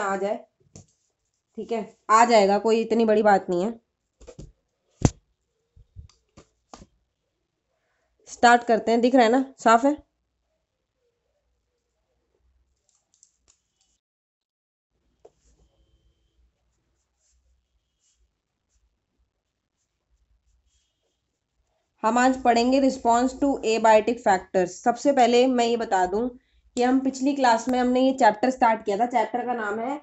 आ जाए ठीक है आ जाएगा कोई इतनी बड़ी बात नहीं है स्टार्ट करते हैं दिख रहा है ना साफ है हम आज पढ़ेंगे रिस्पॉन्स टू एबायोटिक फैक्टर्स सबसे पहले मैं ये बता दूं कि हम पिछली क्लास में हमने ये चैप्टर स्टार्ट किया था चैप्टर का नाम है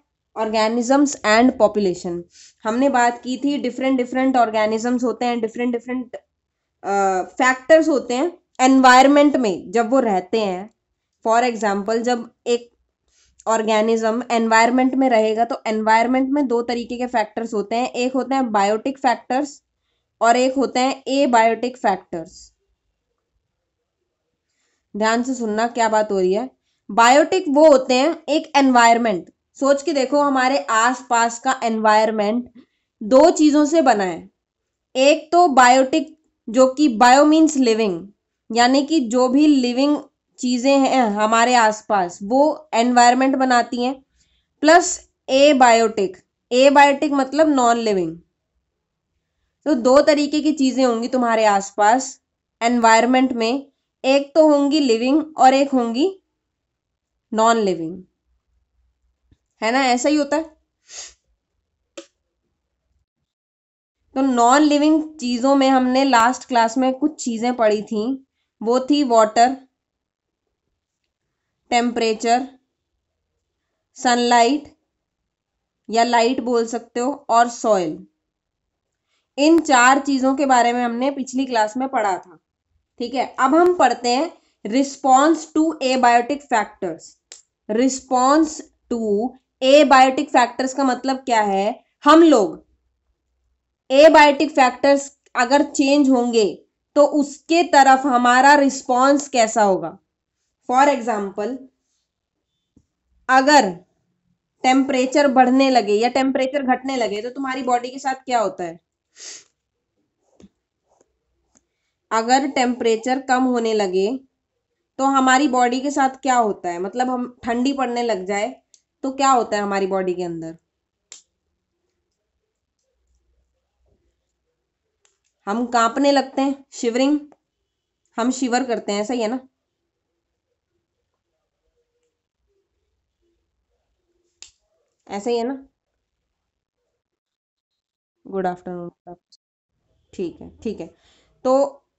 ऑर्गेनिजम्स एंड पॉपुलेशन हमने बात की थी डिफरेंट डिफरेंट ऑर्गेनिजम्स होते हैं डिफरेंट डिफरेंट फैक्टर्स होते हैं एनवायरमेंट में जब वो रहते हैं फॉर एग्जाम्पल जब एक ऑर्गेनिज्म एनवायरनमेंट में रहेगा तो एनवायरनमेंट में दो तरीके के फैक्टर्स होते हैं एक होते हैं बायोटिक फैक्टर्स और एक होते हैं ए बायोटिक फैक्टर्स ध्यान से सुनना क्या बात हो रही है बायोटिक वो होते हैं एक एनवायरमेंट सोच के देखो हमारे आसपास का एनवायरमेंट दो चीज़ों से बना है एक तो बायोटिक जो कि बायो मीन्स लिविंग यानी कि जो भी लिविंग चीज़ें हैं हमारे आसपास वो एनवायरमेंट बनाती हैं plus abiotic abiotic मतलब नॉन लिविंग तो दो तरीके की चीज़ें होंगी तुम्हारे आसपास एनवायरमेंट में एक तो होंगी लिविंग और एक होंगी नॉन लिविंग है ना ऐसा ही होता है तो नॉन लिविंग चीज़ों में हमने लास्ट क्लास में कुछ चीज़ें पढ़ी थी वो थी वाटर टेम्परेचर सनलाइट या लाइट बोल सकते हो और सॉइल इन चार चीज़ों के बारे में हमने पिछली क्लास में पढ़ा था ठीक है अब हम पढ़ते हैं response to abiotic factors response to abiotic factors का मतलब क्या है हम लोग ए बायोटिक फैक्टर्स अगर चेंज होंगे तो उसके तरफ हमारा रिस्पॉन्स कैसा होगा फॉर एग्जाम्पल अगर टेम्परेचर बढ़ने लगे या टेम्परेचर घटने लगे तो तुम्हारी बॉडी के साथ क्या होता है अगर टेम्परेचर कम होने लगे तो हमारी बॉडी के साथ क्या होता है मतलब हम ठंडी पड़ने लग जाए तो क्या होता है हमारी बॉडी के अंदर हम कांपने लगते हैं शिवरिंग हम शिवर करते हैं ऐसा ही है ना ऐसा ही है ना गुड आफ्टरनून ठीक है ठीक है तो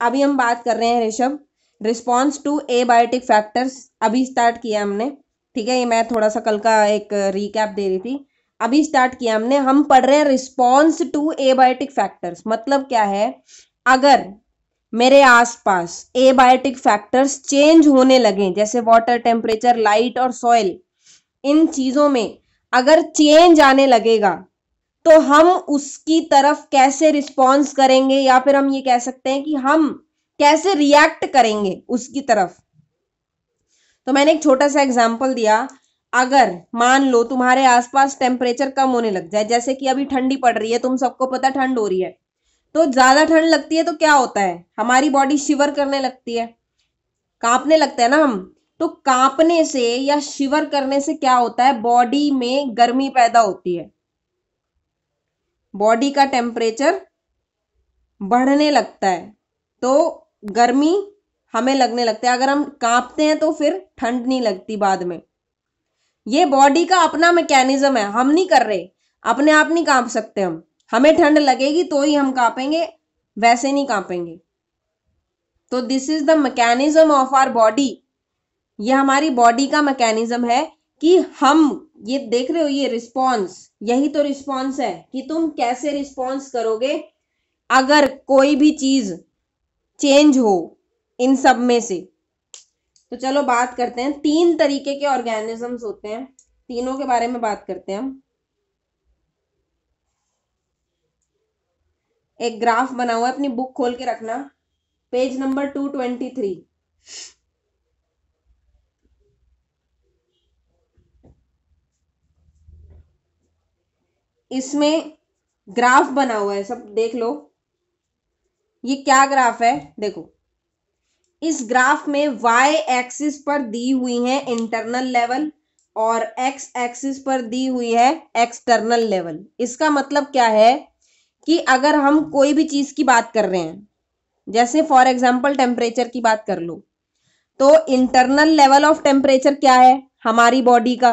अभी हम बात कर रहे हैं Rishabh response to abiotic factors अभी स्टार्ट किया हमने ठीक है ये मैं थोड़ा सा कल का एक रिकैप दे रही थी अभी स्टार्ट किया हमने हम पढ़ रहे हैं रिस्पॉन्स टू एबायोटिक फैक्टर्स मतलब क्या है अगर मेरे आसपास एबायोटिक फैक्टर्स चेंज होने लगे जैसे वाटर टेम्परेचर लाइट और सॉइल इन चीज़ों में अगर चेंज आने लगेगा तो हम उसकी तरफ कैसे रिस्पॉन्स करेंगे या फिर हम ये कह सकते हैं कि हम कैसे रिएक्ट करेंगे उसकी तरफ तो मैंने एक छोटा सा एग्जाम्पल दिया अगर मान लो तुम्हारे आसपास टेम्परेचर कम होने लग जाए जैसे कि अभी ठंडी पड़ रही है तुम सबको पता ठंड हो रही है तो ज्यादा ठंड लगती है तो क्या होता है हमारी बॉडी शिवर करने लगती है कांपने लगता है ना हम तो कांपने से या शिवर करने से क्या होता है बॉडी में गर्मी पैदा होती है बॉडी का टेम्परेचर बढ़ने लगता है तो गर्मी हमें लगने लगता है अगर हम कांपते हैं तो फिर ठंड नहीं लगती बाद में ये बॉडी का अपना मैकेनिज्म है हम नहीं कर रहे अपने आप नहीं कांप सकते हम हमें ठंड लगेगी तो ही हम कांपेंगे वैसे नहीं कांपेंगे तो this is the mechanism of our body ये हमारी बॉडी का मैकेनिज्म है कि हम ये देख रहे हो ये रिस्पॉन्स यही तो रिस्पॉन्स है कि तुम कैसे रिस्पॉन्स करोगे अगर कोई भी चीज चेंज हो इन सब में से तो चलो बात करते हैं तीन तरीके के ऑर्गेनिजम्स होते हैं तीनों के बारे में बात करते हैं हम एक ग्राफ बना हुआ है अपनी बुक खोल के रखना page number two twenty three इसमें ग्राफ बना हुआ है सब देख लो ये क्या ग्राफ है देखो इस ग्राफ में y एक्सिस पर दी हुई है इंटरनल लेवल और x एक्सिस पर दी हुई है एक्सटर्नल लेवल इसका मतलब क्या है कि अगर हम कोई भी चीज की बात कर रहे हैं जैसे फॉर एग्जाम्पल टेम्परेचर की बात कर लो तो इंटरनल लेवल ऑफ टेम्परेचर क्या है हमारी बॉडी का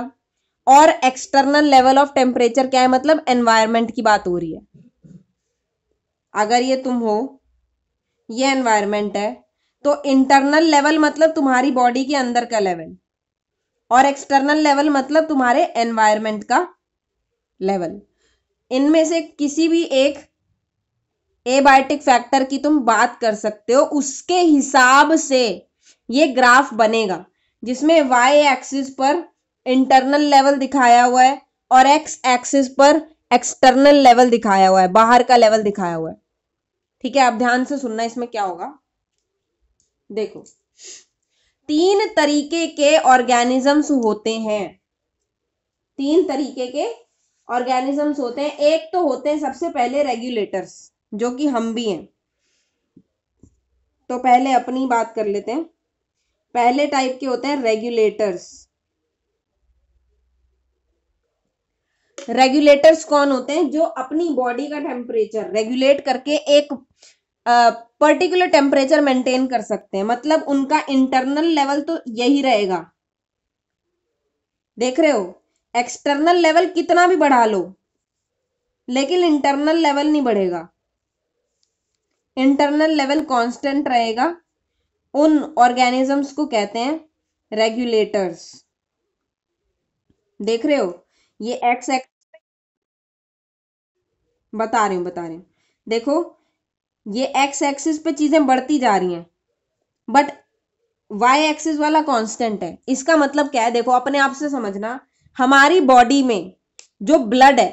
और एक्सटर्नल लेवल ऑफ टेम्परेचर क्या है मतलब एनवायरमेंट की बात हो रही है अगर ये तुम हो ये एनवायरमेंट है तो इंटरनल लेवल मतलब तुम्हारी बॉडी के अंदर का लेवल और एक्सटर्नल लेवल मतलब तुम्हारे एनवायरमेंट का लेवल इनमें से किसी भी एक एबायोटिक फैक्टर की तुम बात कर सकते हो उसके हिसाब से ये ग्राफ बनेगा जिसमें वाई एक्सिस पर इंटरनल लेवल दिखाया हुआ है और एक्स एक्सिस पर एक्सटर्नल लेवल दिखाया हुआ है बाहर का लेवल दिखाया हुआ है ठीक है आप ध्यान से सुनना इसमें क्या होगा देखो तीन तरीके के ऑर्गेनिजम्स होते हैं तीन तरीके के ऑर्गेनिजम्स होते हैं एक तो होते हैं सबसे पहले रेगुलेटर्स जो कि हम भी हैं तो पहले अपनी बात कर लेते हैं पहले टाइप के होते हैं रेगुलेटर्स रेगुलेटर्स कौन होते हैं जो अपनी बॉडी का टेम्परेचर रेगुलेट करके एक पर्टिकुलर टेम्परेचर मेंटेन कर सकते हैं मतलब उनका इंटरनल लेवल तो यही रहेगा देख रहे हो एक्सटर्नल लेवल कितना भी बढ़ा लो लेकिन इंटरनल लेवल नहीं बढ़ेगा इंटरनल लेवल कांस्टेंट रहेगा उन ऑर्गेनिजम्स को कहते हैं रेगुलेटर्स देख रहे हो ये एक्स एक्स बता रही हूँ बता रही हूँ देखो ये एक्स एक्सिस पे चीज़ें बढ़ती जा रही हैं बट वाई एक्सिस वाला कांस्टेंट है इसका मतलब क्या है देखो अपने आप से समझना हमारी बॉडी में जो ब्लड है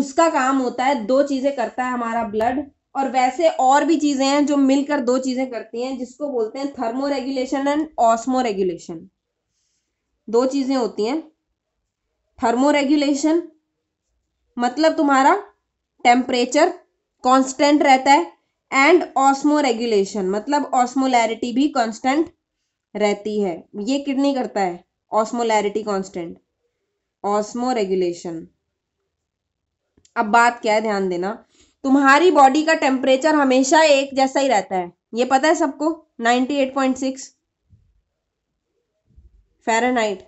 उसका काम होता है दो चीज़ें करता है हमारा ब्लड और वैसे और भी चीज़ें हैं जो मिलकर दो चीज़ें करती हैं जिसको बोलते हैं thermoregulation and osmoregulation दो चीज़ें होती हैं थर्मो रेगुलेशन मतलब तुम्हारा टेम्परेचर कांस्टेंट रहता है एंड ऑस्मो रेगुलेशन मतलब ऑस्मोलैरिटी भी कांस्टेंट रहती है ये किडनी करता है ऑस्मोलैरिटी कांस्टेंट ऑस्मो रेगुलेशन अब बात क्या है ध्यान देना तुम्हारी बॉडी का टेम्परेचर हमेशा एक जैसा ही रहता है ये पता है सबको 98.6 फ़ारेनहाइट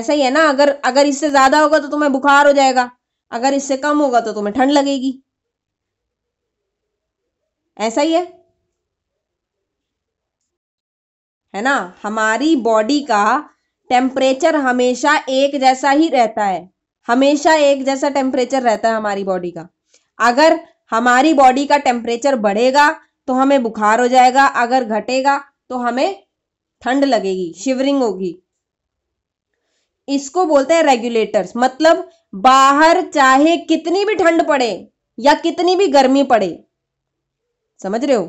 ऐसा ही है ना अगर अगर इससे ज्यादा होगा तो तुम्हें बुखार हो जाएगा अगर इससे कम होगा तो तुम्हें ठंड लगेगी ऐसा ही है है ना हमारी बॉडी का टेम्परेचर हमेशा एक जैसा ही रहता है हमेशा एक जैसा टेम्परेचर रहता है हमारी बॉडी का अगर हमारी बॉडी का टेम्परेचर बढ़ेगा तो हमें बुखार हो जाएगा अगर घटेगा तो हमें ठंड लगेगी शिवरिंग होगी इसको बोलते हैं रेगुलेटर्स मतलब बाहर चाहे कितनी भी ठंड पड़े या कितनी भी गर्मी पड़े समझ रहे हो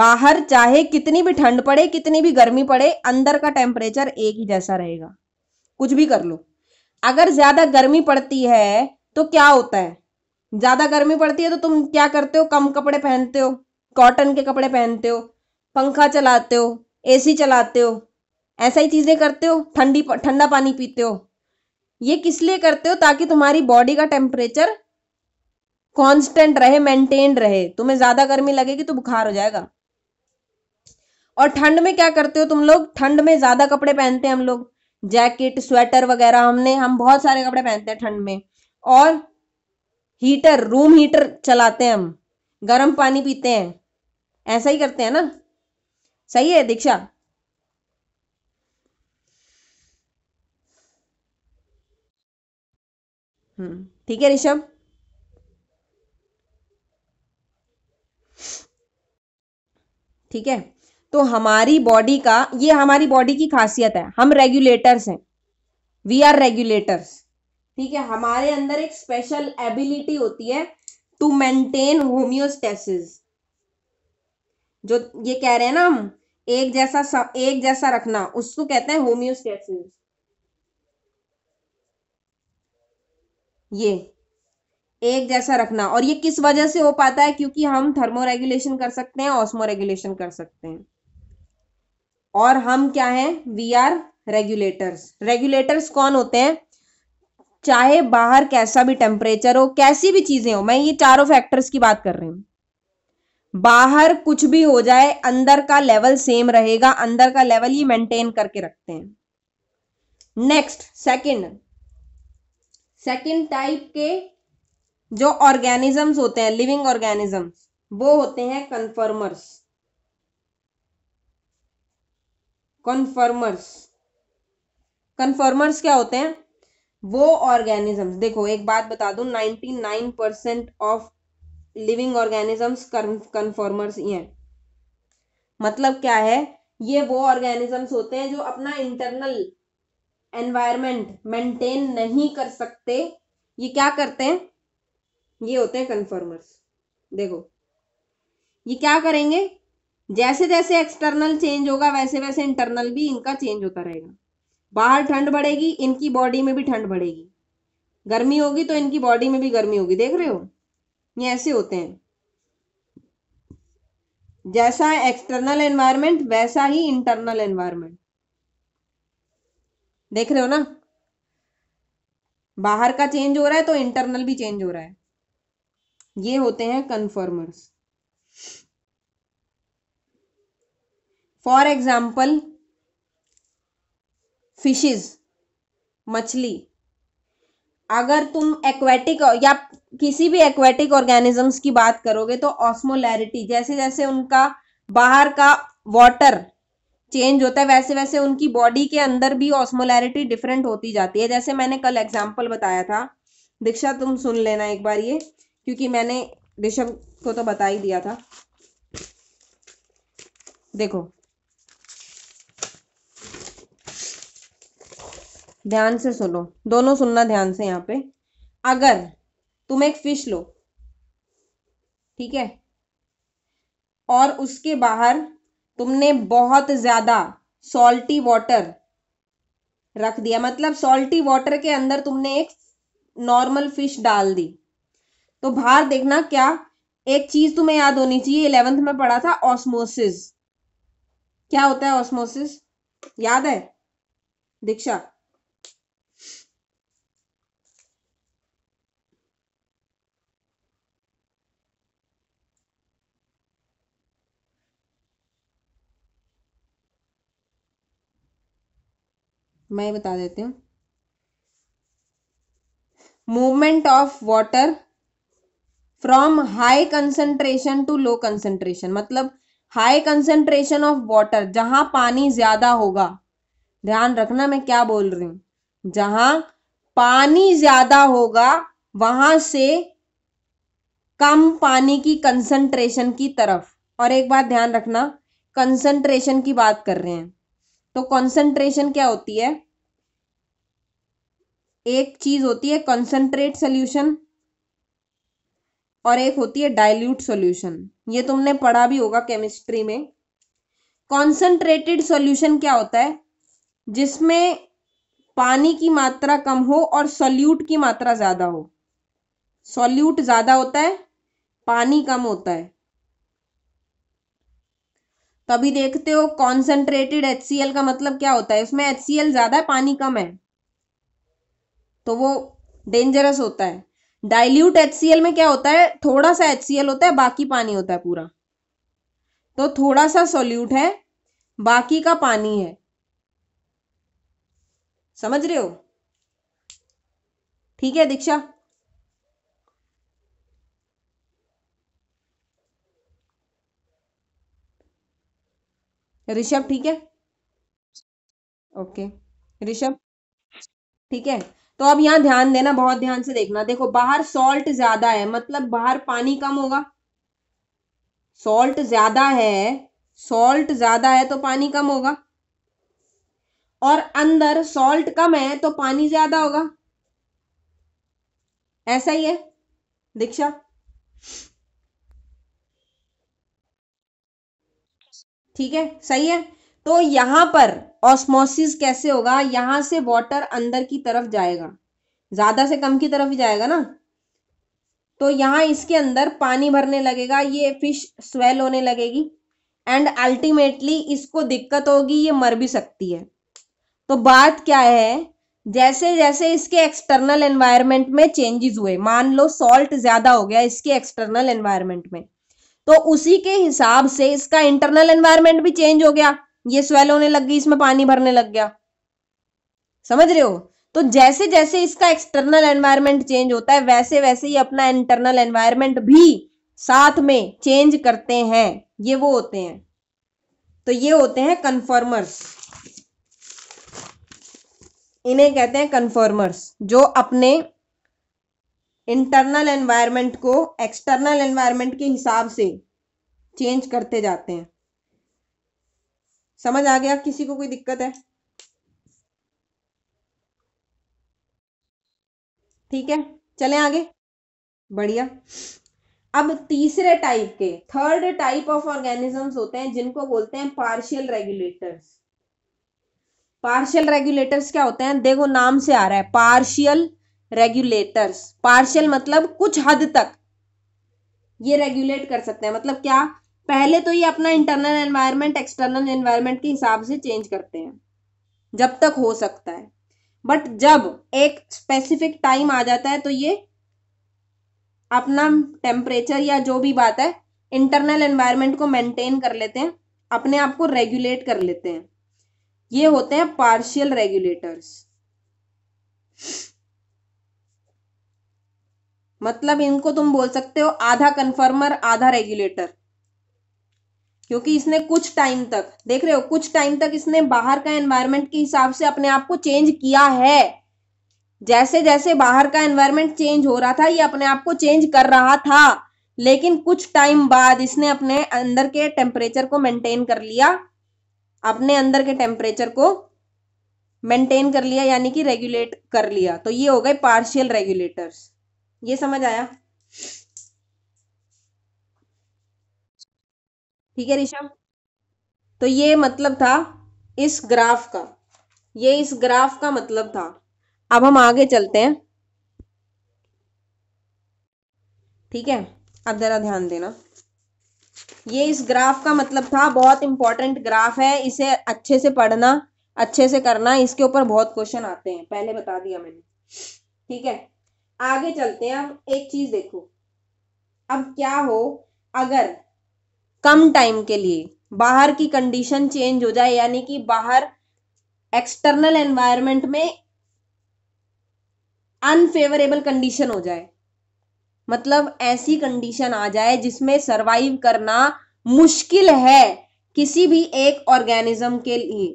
बाहर चाहे कितनी भी ठंड पड़े कितनी भी गर्मी पड़े अंदर का टेम्परेचर एक ही जैसा रहेगा कुछ भी कर लो अगर ज्यादा गर्मी पड़ती है तो क्या होता है ज्यादा गर्मी पड़ती है तो तुम क्या करते हो कम कपड़े पहनते हो कॉटन के कपड़े पहनते हो पंखा चलाते हो एसी चलाते हो ऐसा ही चीजें करते हो ठंडी ठंडा पानी पीते हो ये किस लिए करते हो ताकि तुम्हारी बॉडी का टेम्परेचर कांस्टेंट रहे मेंटेन रहे तुम्हें ज्यादा गर्मी लगेगी तो बुखार हो जाएगा और ठंड में क्या करते हो तुम लोग ठंड में ज्यादा कपड़े पहनते हैं हम लोग जैकेट स्वेटर वगैरह हमने हम बहुत सारे कपड़े पहनते हैं ठंड में और हीटर रूम हीटर चलाते हैं हम गर्म पानी पीते हैं ऐसा ही करते हैं ना सही है दीक्षा हम्म। ठीक है ऋषभ ठीक है तो हमारी बॉडी का ये हमारी बॉडी की खासियत है हम रेगुलेटर्स हैं वी आर रेगुलेटर्स ठीक है हमारे अंदर एक स्पेशल एबिलिटी होती है टू मेंटेन होम्योस्टेसिस जो ये कह रहे हैं ना हम एक जैसा एक जैसा रखना उसको कहते हैं होम्योस्टेसिस ये एक जैसा रखना और ये किस वजह से हो पाता है क्योंकि हम थर्मो रेगुलेशन कर सकते हैं ऑस्मो रेगुलेशन कर सकते हैं और हम क्या हैं वी आर रेगुलेटर्स रेगुलेटर्स कौन होते हैं चाहे बाहर कैसा भी टेम्परेचर हो कैसी भी चीजें हो मैं ये चारों फैक्टर्स की बात कर रही हूं बाहर कुछ भी हो जाए अंदर का लेवल सेम रहेगा अंदर का लेवल ये मेंटेन करके रखते हैं नेक्स्ट सेकेंड सेकेंड टाइप के जो ऑर्गेनिजम्स होते हैं लिविंग ऑर्गेनिजम्स वो होते हैं कन्फर्मर्स कन्फर्मर्स कन्फर्मर्स क्या होते हैं वो ऑर्गेनिजम्स देखो एक बात बता ninety 99 percent of living organisms conformers ही हैं मतलब क्या है ये वो ऑर्गेनिजम्स होते हैं जो अपना इंटरनल एनवायरमेंट मेंटेन नहीं कर सकते ये क्या करते हैं ये होते हैं कन्फर्मर्स देखो ये क्या करेंगे जैसे जैसे एक्सटर्नल चेंज होगा वैसे वैसे इंटरनल भी इनका चेंज होता रहेगा बाहर ठंड बढ़ेगी इनकी बॉडी में भी ठंड बढ़ेगी गर्मी होगी तो इनकी बॉडी में भी गर्मी होगी देख रहे हो ये ऐसे होते हैं जैसा एक्सटर्नल एनवायरमेंट वैसा ही इंटरनल एनवायरमेंट देख रहे हो ना बाहर का चेंज हो रहा है तो इंटरनल भी चेंज हो रहा है ये होते हैं कन्फर्मर्स फॉर एग्जाम्पल फिशेज मछली अगर तुम एक्वेटिक या किसी भी एक्वेटिक ऑर्गेनिजम्स की बात करोगे तो ऑस्मोलैरिटी जैसे जैसे उनका बाहर का वाटर चेंज होता है वैसे वैसे उनकी बॉडी के अंदर भी ऑस्मोलैरिटी डिफरेंट होती जाती है जैसे मैंने कल एग्जाम्पल बताया था दीक्षा तुम सुन लेना एक बार ये क्योंकि मैंने ऋषभ को तो बता ही दिया था देखो ध्यान से सुनो दोनों सुनना ध्यान से यहाँ पे अगर तुम एक फिश लो ठीक है और उसके बाहर तुमने बहुत ज़्यादा सॉल्टी वाटर रख दिया मतलब सॉल्टी वाटर के अंदर तुमने एक नॉर्मल फिश डाल दी तो बाहर देखना क्या एक चीज तुम्हें याद होनी चाहिए इलेवेंथ में पढ़ा था ऑस्मोसिस क्या होता है ऑस्मोसिस याद है दीक्षा मैं बता देती हूँ movement of water from high concentration to low concentration मतलब हाई कंसेंट्रेशन ऑफ वाटर जहां पानी ज्यादा होगा ध्यान रखना मैं क्या बोल रही हूं जहां पानी ज्यादा होगा वहां से कम पानी की कंसंट्रेशन की तरफ और एक बात ध्यान रखना कंसंट्रेशन की बात कर रहे हैं तो कॉन्सेंट्रेशन क्या होती है एक चीज होती है कॉन्सेंट्रेट सोल्यूशन और एक होती है डाइल्यूट सोल्यूशन ये तुमने पढ़ा भी होगा केमिस्ट्री में कॉन्सेंट्रेटेड सोल्यूशन क्या होता है जिसमें पानी की मात्रा कम हो और सॉल्यूट की मात्रा ज्यादा हो सॉल्यूट ज्यादा होता है पानी कम होता है कभी देखते हो कॉन्सेंट्रेटेड एच का मतलब क्या होता है उसमें एच ज़्यादा है पानी कम है तो वो डेंजरस होता है डाइल्यूट एच में क्या होता है थोड़ा सा एच होता है बाकी पानी होता है पूरा तो थोड़ा सा सोल्यूट है बाकी का पानी है समझ रहे हो ठीक है दीक्षा ऋषभ ठीक है ओके ऋषभ ठीक है तो अब यहाँ ध्यान देना बहुत ध्यान से देखना देखो बाहर सॉल्ट ज्यादा है मतलब बाहर पानी कम होगा सॉल्ट ज्यादा है सॉल्ट ज्यादा है तो पानी कम होगा और अंदर सॉल्ट कम है तो पानी ज्यादा होगा ऐसा ही है दीक्षा ठीक है सही है तो यहाँ पर ऑस्मोसिस कैसे होगा यहां से वाटर अंदर की तरफ जाएगा ज्यादा से कम की तरफ ही जाएगा ना तो यहाँ इसके अंदर पानी भरने लगेगा ये फिश स्वेल होने लगेगी एंड अल्टीमेटली इसको दिक्कत होगी ये मर भी सकती है तो बात क्या है जैसे जैसे इसके एक्सटर्नल एनवायरनमेंट में चेंजेस हुए मान लो सॉल्ट ज्यादा हो गया इसके एक्सटर्नल एनवायरनमेंट में तो उसी के हिसाब से इसका इंटरनल एनवायरमेंट भी चेंज हो गया ये स्वेल होने लग गई इसमें पानी भरने लग गया समझ रहे हो तो जैसे जैसे इसका एक्सटर्नल एनवायरमेंट चेंज होता है वैसे वैसे ही अपना इंटरनल एनवायरमेंट भी साथ में चेंज करते हैं ये वो होते हैं तो ये होते हैं कन्फर्मर्स इन्हें कहते हैं कन्फर्मर्स जो अपने इंटरनल एनवायरनमेंट को एक्सटर्नल एनवायरनमेंट के हिसाब से चेंज करते जाते हैं समझ आ गया किसी को कोई दिक्कत है ठीक है चले आगे बढ़िया अब तीसरे टाइप के थर्ड टाइप ऑफ ऑर्गेनिजम्स होते हैं जिनको बोलते हैं पार्शियल रेगुलेटर्स पार्शियल रेगुलेटर्स क्या होते हैं देखो नाम से आ रहा है पार्शियल रेगुलेटर्स पार्शियल मतलब कुछ हद तक ये रेगुलेट कर सकते हैं मतलब क्या पहले तो ये अपना इंटरनल एनवायरनमेंट एक्सटर्नल एनवायरनमेंट के हिसाब से चेंज करते हैं जब तक हो सकता है बट जब एक स्पेसिफिक टाइम आ जाता है तो ये अपना टेम्परेचर या जो भी बात है इंटरनल एनवायरनमेंट को मेंटेन कर लेते हैं अपने आप को रेगुलेट कर लेते हैं ये होते हैं पार्शियल रेगुलेटर्स मतलब इनको तुम बोल सकते हो आधा कन्फर्मर आधा रेगुलेटर क्योंकि इसने कुछ टाइम तक देख रहे हो कुछ टाइम तक इसने बाहर का एनवायरमेंट के हिसाब से अपने आप को चेंज किया है जैसे जैसे बाहर का एनवायरमेंट चेंज हो रहा था ये अपने आप को चेंज कर रहा था लेकिन कुछ टाइम बाद इसने अपने अंदर के टेम्परेचर को मेंटेन कर लिया अपने अंदर के टेम्परेचर को मेंटेन कर लिया यानी कि रेगुलेट कर लिया तो ये हो गए पार्शियल रेगुलेटर्स ये समझ आया ठीक है ऋषभ तो ये मतलब था इस ग्राफ का ये इस ग्राफ का मतलब था अब हम आगे चलते हैं ठीक है अब जरा ध्यान देना ये इस ग्राफ का मतलब था बहुत इंपॉर्टेंट ग्राफ है इसे अच्छे से पढ़ना अच्छे से करना इसके ऊपर बहुत क्वेश्चन आते हैं पहले बता दिया मैंने ठीक है आगे चलते हैं अब एक चीज देखो अब क्या हो अगर कम टाइम के लिए बाहर की कंडीशन चेंज हो जाए यानी कि बाहर एक्सटर्नल एनवायरनमेंट में अनफेवरेबल कंडीशन हो जाए मतलब ऐसी कंडीशन आ जाए जिसमें सरवाइव करना मुश्किल है किसी भी एक ऑर्गेनिज्म के लिए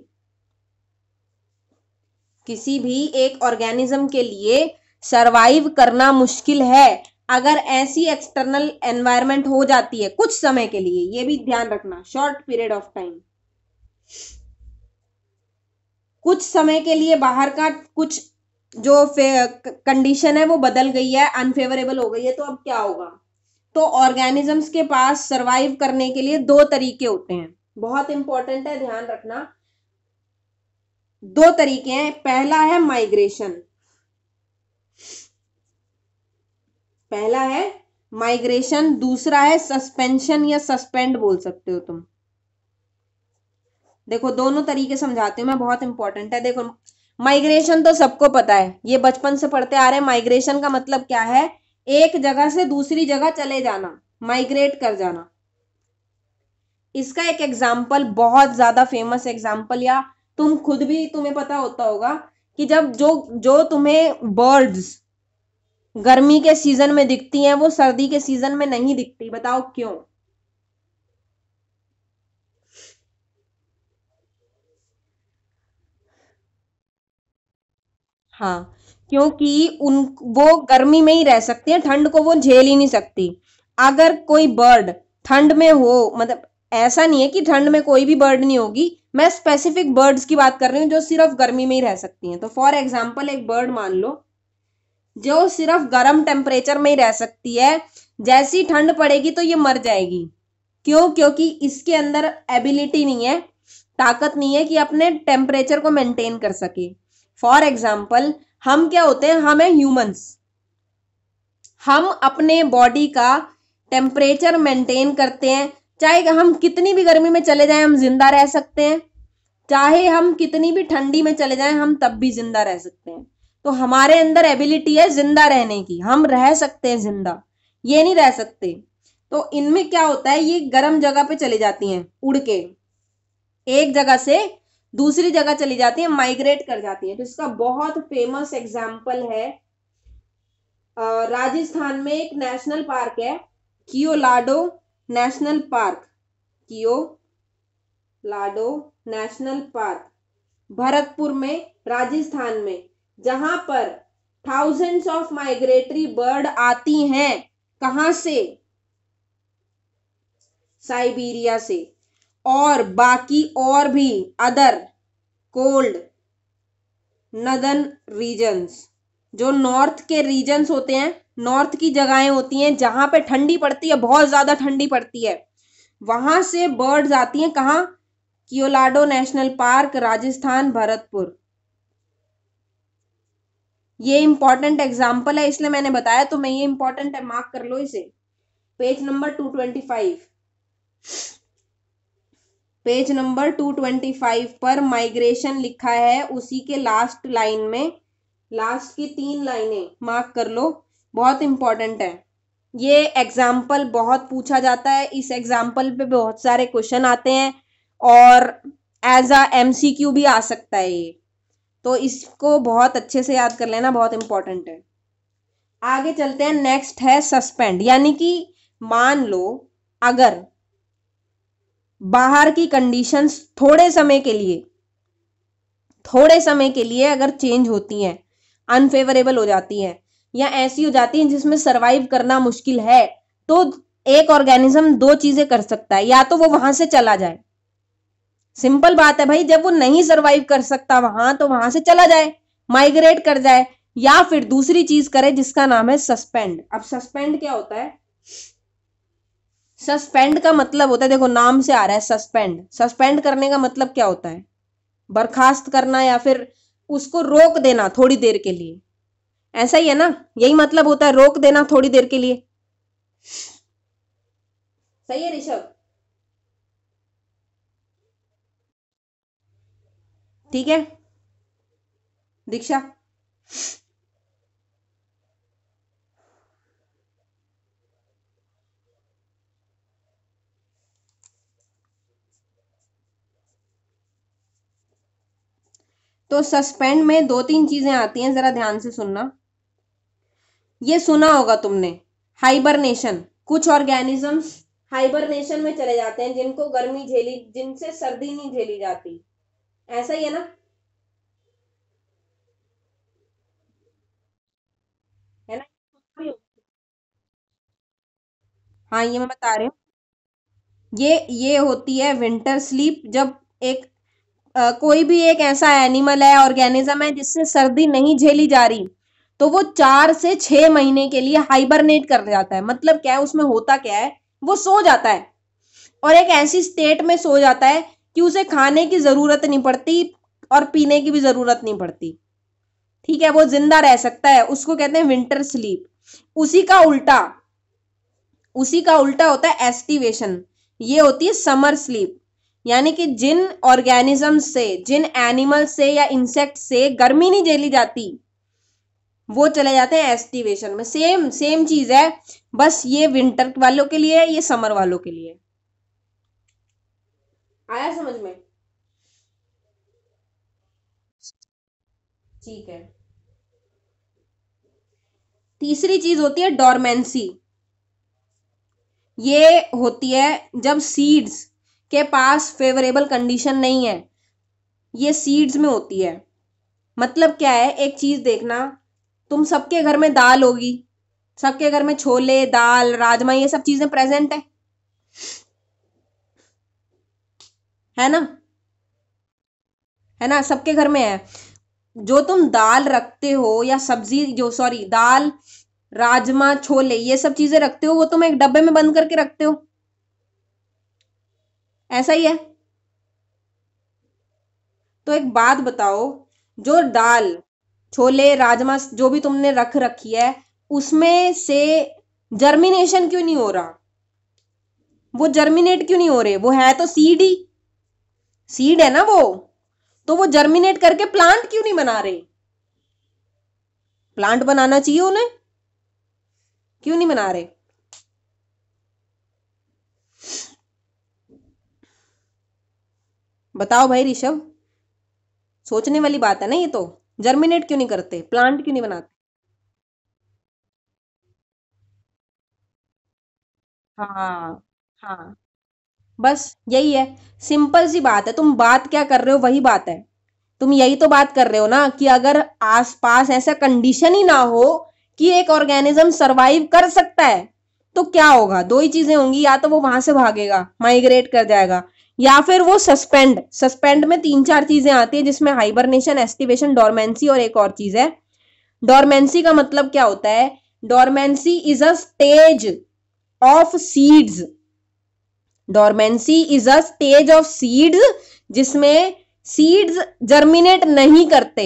किसी भी एक ऑर्गेनिज्म के लिए सरवाइव करना मुश्किल है अगर ऐसी एक्सटर्नल एनवायरमेंट हो जाती है कुछ समय के लिए ये भी ध्यान रखना शॉर्ट पीरियड ऑफ टाइम कुछ समय के लिए बाहर का कुछ जो कंडीशन है वो बदल गई है अनफेवरेबल हो गई है तो अब क्या होगा तो ऑर्गेनिजम्स के पास सरवाइव करने के लिए दो तरीके होते हैं बहुत इंपॉर्टेंट है ध्यान रखना दो तरीके हैं पहला है माइग्रेशन पहला है माइग्रेशन दूसरा है सस्पेंशन या सस्पेंड बोल सकते हो तुम देखो दोनों तरीके समझाती हूँ मैं बहुत इंपॉर्टेंट है देखो माइग्रेशन तो सबको पता है ये बचपन से पढ़ते आ रहे हैं माइग्रेशन का मतलब क्या है एक जगह से दूसरी जगह चले जाना माइग्रेट कर जाना इसका एक एग्जाम्पल बहुत ज्यादा फेमस एग्जाम्पल या तुम खुद भी तुम्हें पता होता होगा कि जब जो जो तुम्हें बर्ड्स गर्मी के सीजन में दिखती हैं वो सर्दी के सीजन में नहीं दिखती बताओ क्यों हाँ क्योंकि उन वो गर्मी में ही रह सकती है ठंड को वो झेल ही नहीं सकती अगर कोई बर्ड ठंड में हो मतलब ऐसा नहीं है कि ठंड में कोई भी बर्ड नहीं होगी मैं स्पेसिफिक बर्ड्स की बात कर रही हूँ जो सिर्फ गर्मी में ही रह सकती हैं तो फॉर एग्जाम्पल एक बर्ड मान लो जो सिर्फ गर्म टेम्परेचर में ही रह सकती है जैसी ठंड पड़ेगी तो ये मर जाएगी क्यों क्योंकि इसके अंदर एबिलिटी नहीं है ताकत नहीं है कि अपने टेम्परेचर को मेंटेन कर सके फॉर एग्जाम्पल हम क्या होते हैं हम है ह्यूमंस हम अपने बॉडी का टेम्परेचर मेंटेन करते हैं चाहे हम कितनी भी गर्मी में चले जाएं हम जिंदा रह सकते हैं चाहे हम कितनी भी ठंडी में चले जाएं हम तब भी जिंदा रह सकते हैं तो हमारे अंदर एबिलिटी है जिंदा रहने की हम रह सकते हैं जिंदा ये नहीं रह सकते तो इनमें क्या होता है ये गर्म जगह पे चली जाती हैं उड़ के एक जगह से दूसरी जगह चली जाती है माइग्रेट कर जाती है तो इसका बहुत फेमस एग्जाम्पल है राजस्थान में एक नेशनल पार्क है कियोलाडो नेशनल पार्क कियो लाडो नेशनल पार्क भरतपुर में राजस्थान में जहां पर थाउजेंड्स ऑफ माइग्रेटरी बर्ड आती हैं कहां से साइबीरिया से और बाकी और भी अदर कोल्ड नदन रीजन्स जो नॉर्थ के रीजन्स होते हैं नॉर्थ की जगहें होती हैं जहां पे ठंडी पड़ती है बहुत ज्यादा ठंडी पड़ती है वहां से बर्ड्स आती हैं कहाँ कियोलाडो नेशनल पार्क राजस्थान भरतपुर ये इंपॉर्टेंट एग्जाम्पल है इसलिए मैंने बताया तो मैं ये इंपॉर्टेंट है मार्क कर लो इसे page number two twenty five page number two twenty five पर माइग्रेशन लिखा है उसी के लास्ट लाइन में लास्ट की तीन लाइनें मार्क कर लो बहुत इंपॉर्टेंट है ये एग्जाम्पल बहुत पूछा जाता है इस एग्जाम्पल पे बहुत सारे क्वेश्चन आते हैं और एज आ एमसीक्यू भी आ सकता है ये तो इसको बहुत अच्छे से याद कर लेना बहुत इंपॉर्टेंट है आगे चलते हैं नेक्स्ट है सस्पेंड यानी कि मान लो अगर बाहर की कंडीशंस थोड़े समय के लिए थोड़े समय के लिए अगर चेंज होती हैं अनफेवरेबल हो जाती हैं या ऐसी हो जाती हैं जिसमें सरवाइव करना मुश्किल है तो एक ऑर्गेनिज्म दो चीजें कर सकता है या तो वो वहां से चला जाए सिंपल बात है भाई जब वो नहीं सरवाइव कर सकता वहां तो वहां से चला जाए माइग्रेट कर जाए या फिर दूसरी चीज करे जिसका नाम है सस्पेंड अब सस्पेंड क्या होता है सस्पेंड का मतलब होता है देखो नाम से आ रहा है सस्पेंड सस्पेंड करने का मतलब क्या होता है बर्खास्त करना या फिर उसको रोक देना थोड़ी देर के लिए ऐसा ही है ना यही मतलब होता है रोक देना थोड़ी देर के लिए सही है ऋषभ ठीक है दीक्षा तो सस्पेंड में दो तीन चीजें आती हैं जरा ध्यान से सुनना ये सुना होगा तुमने हाइबरनेशन कुछ ऑर्गेनिजम्स हाइबरनेशन में चले जाते हैं जिनको गर्मी झेली जिनसे सर्दी नहीं झेली जाती ऐसा ही है ना है ना हाँ ये मैं बता रही हूँ ये ये होती है विंटर स्लीप जब एक आ, कोई भी एक ऐसा एनिमल है ऑर्गेनिज्म है जिससे सर्दी नहीं झेली जा रही तो वो चार से छह महीने के लिए हाइबरनेट कर जाता है मतलब क्या है उसमें होता क्या है वो सो जाता है और एक ऐसी स्टेट में सो जाता है कि उसे खाने की ज़रूरत नहीं पड़ती और पीने की भी ज़रूरत नहीं पड़ती ठीक है वो जिंदा रह सकता है उसको कहते हैं विंटर स्लीप उसी का उल्टा उसी का उल्टा होता है एस्टिवेशन ये होती है समर स्लीप यानी कि जिन ऑर्गेनिज्म से जिन एनिमल से या इंसेक्ट से गर्मी नहीं झेली जाती वो चले जाते हैं एस्टिवेशन में सेम सेम चीज है बस ये विंटर वालों के लिए ये समर वालों के लिए आया समझ में ठीक है तीसरी चीज होती है डोरमेंसी ये होती है जब सीड्स के पास फेवरेबल कंडीशन नहीं है ये सीड्स में होती है मतलब क्या है एक चीज देखना तुम सबके घर में दाल होगी सबके घर में छोले दाल राजमा ये सब चीजें प्रेजेंट है है ना है ना सबके घर में है जो तुम दाल रखते हो या सब्जी जो सॉरी दाल राजमा छोले ये सब चीजें रखते हो वो तुम एक डब्बे में बंद करके रखते हो ऐसा ही है तो एक बात बताओ जो दाल छोले राजमा जो भी तुमने रख रखी है उसमें से जर्मिनेशन क्यों नहीं हो रहा वो जर्मिनेट क्यों नहीं हो रहे वो है तो सीड ही सीड है ना वो तो वो जर्मिनेट करके प्लांट क्यों नहीं बना रहे प्लांट बनाना चाहिए उन्हें क्यों नहीं बना रहे बताओ भाई ऋषभ सोचने वाली बात है ना ये तो जर्मिनेट क्यों नहीं करते प्लांट क्यों नहीं बनाते हाँ हाँ बस यही है सिंपल सी बात है तुम बात क्या कर रहे हो वही बात है तुम यही तो बात कर रहे हो ना कि अगर आसपास ऐसा कंडीशन ही ना हो कि एक ऑर्गेनिज्म सरवाइव कर सकता है तो क्या होगा दो ही चीजें होंगी या तो वो वहां से भागेगा माइग्रेट कर जाएगा या फिर वो सस्पेंड सस्पेंड में तीन चार चीजें आती है जिसमें हाइबरनेशन एस्टिवेशन डोरमेंसी और एक और चीज है डोरमेंसी का मतलब क्या होता है dormancy is a stage of seeds dormancy is a stage of seeds जिसमें सीड्स जर्मिनेट नहीं करते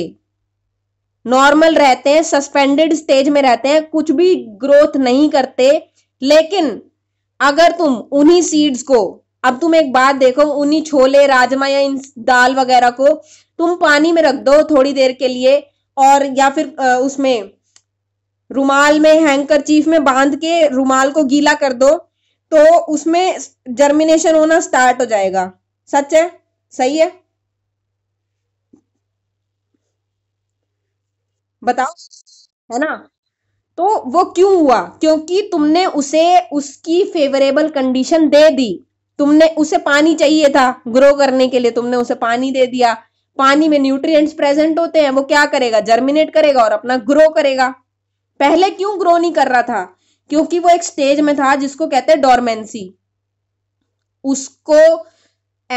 नॉर्मल रहते हैं सस्पेंडेड स्टेज में रहते हैं कुछ भी ग्रोथ नहीं करते लेकिन अगर तुम उन्हीं सीड्स को अब तुम एक बात देखो उन्हीं छोले राजमा या इन दाल वगैरह को तुम पानी में रख दो थोड़ी देर के लिए और या फिर उसमें रुमाल में हैंकर चीफ में बांध के रुमाल को गीला कर दो तो उसमें जर्मिनेशन होना स्टार्ट हो जाएगा सच है सही है बताओ है ना तो वो क्यों हुआ क्योंकि तुमने उसे उसकी फेवरेबल कंडीशन दे दी तुमने उसे पानी चाहिए था ग्रो करने के लिए तुमने उसे पानी दे दिया पानी में न्यूट्रिएंट्स प्रेजेंट होते हैं वो क्या करेगा जर्मिनेट करेगा और अपना ग्रो करेगा पहले क्यों ग्रो नहीं कर रहा था क्योंकि वो एक स्टेज में था जिसको कहते हैं डोरमेंसी उसको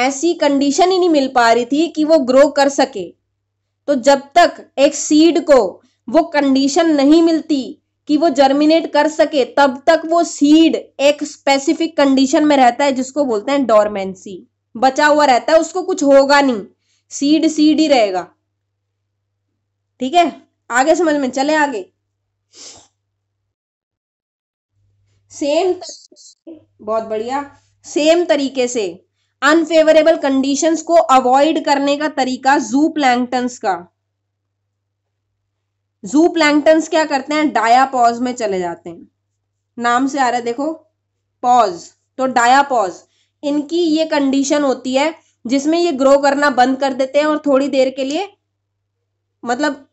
ऐसी कंडीशन ही नहीं मिल पा रही थी कि वो ग्रो कर सके तो जब तक एक सीड को वो कंडीशन नहीं मिलती कि वो जर्मिनेट कर सके तब तक वो सीड एक स्पेसिफिक कंडीशन में रहता है जिसको बोलते हैं डोरमेंसी बचा हुआ रहता है उसको कुछ होगा नहीं सीड सीड ही रहेगा ठीक है आगे समझ में चले आगे सेम बहुत बढ़िया सेम तरीके से अनफेवरेबल कंडीशंस को अवॉइड करने का तरीका जू प्लैंगटन्स का जू प्लैंगटन्स क्या करते हैं डायापॉज में चले जाते हैं नाम से आ रहा है देखो पॉज तो डायापॉज इनकी ये कंडीशन होती है जिसमें ये ग्रो करना बंद कर देते हैं और थोड़ी देर के लिए मतलब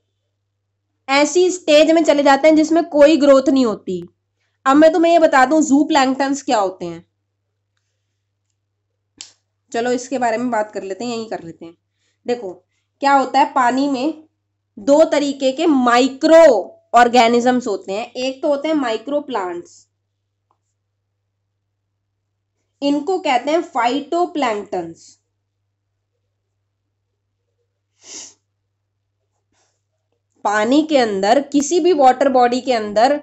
ऐसी स्टेज में चले जाते हैं जिसमें कोई ग्रोथ नहीं होती अब मैं तुम्हें ये बता दूं जू प्लैंकटन्स क्या होते हैं चलो इसके बारे में बात कर लेते हैं यही कर लेते हैं देखो क्या होता है पानी में दो तरीके के माइक्रो ऑर्गेनिजम्स होते हैं एक तो होते हैं माइक्रो प्लांट्स इनको कहते हैं फाइटो प्लैंकटन्स पानी के अंदर किसी भी वाटर बॉडी के अंदर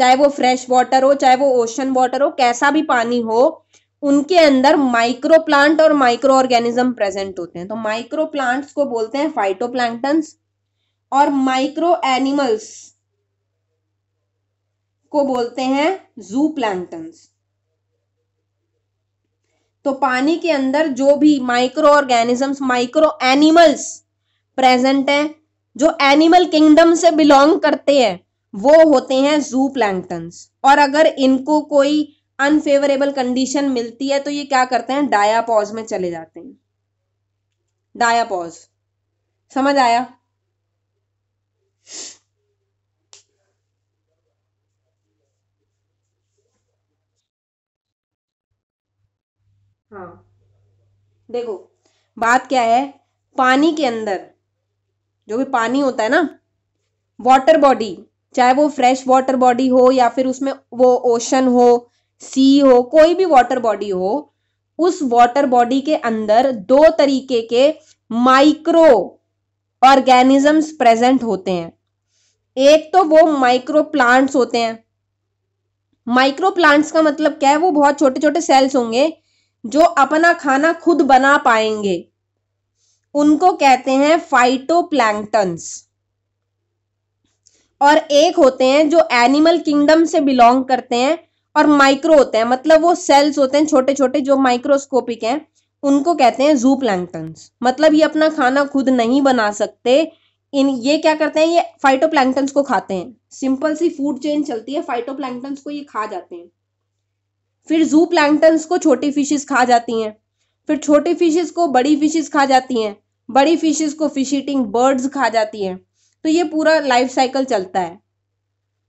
चाहे वो फ्रेश वाटर हो चाहे वो ओशन वाटर हो कैसा भी पानी हो उनके अंदर माइक्रो प्लांट और माइक्रो ऑर्गेनिज्म प्रेजेंट होते हैं तो माइक्रो प्लांट्स को बोलते हैं फाइटो और माइक्रो एनिमल्स को बोलते हैं जू तो पानी के अंदर जो भी microorganisms micro animals present हैं जो एनिमल किंगडम से बिलोंग करते हैं वो होते हैं जू प्लैंक्टन्स और अगर इनको कोई अनफेवरेबल कंडीशन मिलती है तो ये क्या करते हैं डायापॉज में चले जाते हैं डायापॉज समझ आया हाँ देखो बात क्या है पानी के अंदर जो भी पानी होता है ना वाटर बॉडी चाहे वो फ्रेश वाटर बॉडी हो या फिर उसमें वो ओशन हो सी हो कोई भी वाटर बॉडी हो उस वाटर बॉडी के अंदर दो तरीके के माइक्रो ऑर्गेनिजम्स प्रेजेंट होते हैं एक तो वो माइक्रो प्लांट्स होते हैं माइक्रो प्लांट्स का मतलब क्या है वो बहुत छोटे छोटे सेल्स होंगे जो अपना खाना खुद बना पाएंगे उनको कहते हैं फाइटो प्लैंक्टन्स और एक होते हैं जो एनिमल किंगडम से बिलोंग करते हैं और माइक्रो होते हैं मतलब वो सेल्स होते हैं छोटे छोटे जो माइक्रोस्कोपिक हैं उनको कहते हैं जू प्लैंक्टन्स मतलब ये अपना खाना खुद नहीं बना सकते इन ये क्या करते हैं ये फाइटो प्लैंक्टन्स को खाते हैं सिंपल सी फूड चेन चलती है फाइटो प्लैंक्टन्स को ये खा जाते हैं फिर जू प्लैंक्टन्स को छोटी फिशेज खा जाती हैं फिर छोटी फिशेज को बड़ी फिशेज खा जाती हैं बड़ी फिशेज को फिश ईटिंग बर्ड्स खा जाती हैं तो ये पूरा लाइफ साइकिल चलता है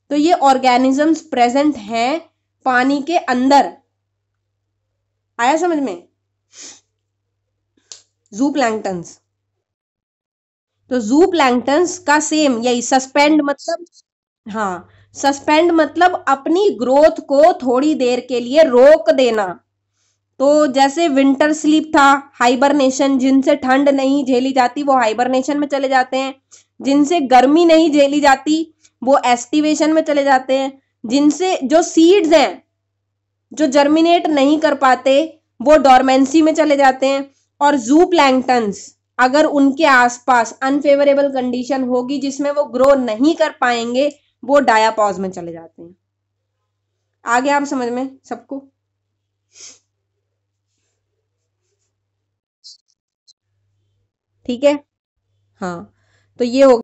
तो ये ऑर्गेनिजम्स प्रेजेंट हैं पानी के अंदर आया समझ में जू प्लैंगटन्स तो जू प्लैंगटन्स का सेम यही सस्पेंड मतलब हाँ सस्पेंड मतलब अपनी ग्रोथ को थोड़ी देर के लिए रोक देना तो जैसे विंटर स्लीप था हाइबरनेशन जिनसे ठंड नहीं झेली जाती वो हाइबरनेशन में चले जाते हैं जिनसे गर्मी नहीं झेली जाती वो एस्टिवेशन में चले जाते हैं जिनसे जो सीड्स हैं जो जर्मिनेट नहीं कर पाते वो डोरमेंसी में चले जाते हैं और जू प्लैंगटन्स अगर उनके आसपास अनफेवरेबल कंडीशन होगी जिसमें वो ग्रो नहीं कर पाएंगे वो डायापॉज में चले जाते हैं आगे आप समझ में सबको ठीक है हाँ तो ये हो